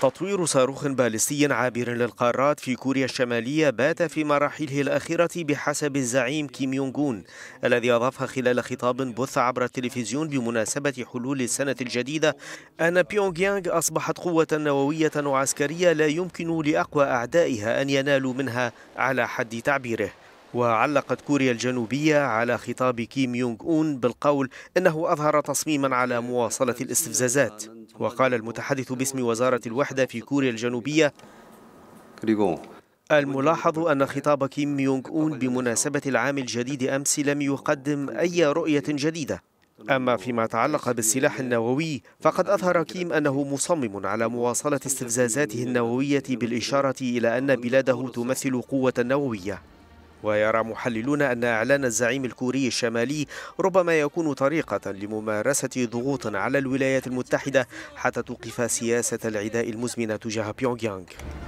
تطوير صاروخ باليستي عابر للقارات في كوريا الشمالية بات في مراحله الأخيرة بحسب الزعيم كيم يونغ اون الذي أضاف خلال خطاب بث عبر التلفزيون بمناسبة حلول السنة الجديدة أن بيونغ يانغ أصبحت قوة نووية وعسكرية لا يمكن لأقوى أعدائها أن ينالوا منها على حد تعبيره وعلقت كوريا الجنوبية على خطاب كيم يونغ أون بالقول إنه أظهر تصميما على مواصلة الاستفزازات وقال المتحدث باسم وزارة الوحدة في كوريا الجنوبية الملاحظ أن خطاب كيم يونغ أون بمناسبة العام الجديد أمس لم يقدم أي رؤية جديدة أما فيما تعلق بالسلاح النووي فقد أظهر كيم أنه مصمم على مواصلة استفزازاته النووية بالإشارة إلى أن بلاده تمثل قوة نووية ويرى محللون أن إعلان الزعيم الكوري الشمالي ربما يكون طريقة لممارسة ضغوط على الولايات المتحدة حتى توقف سياسة العداء المزمنة تجاه بيونغ يانغ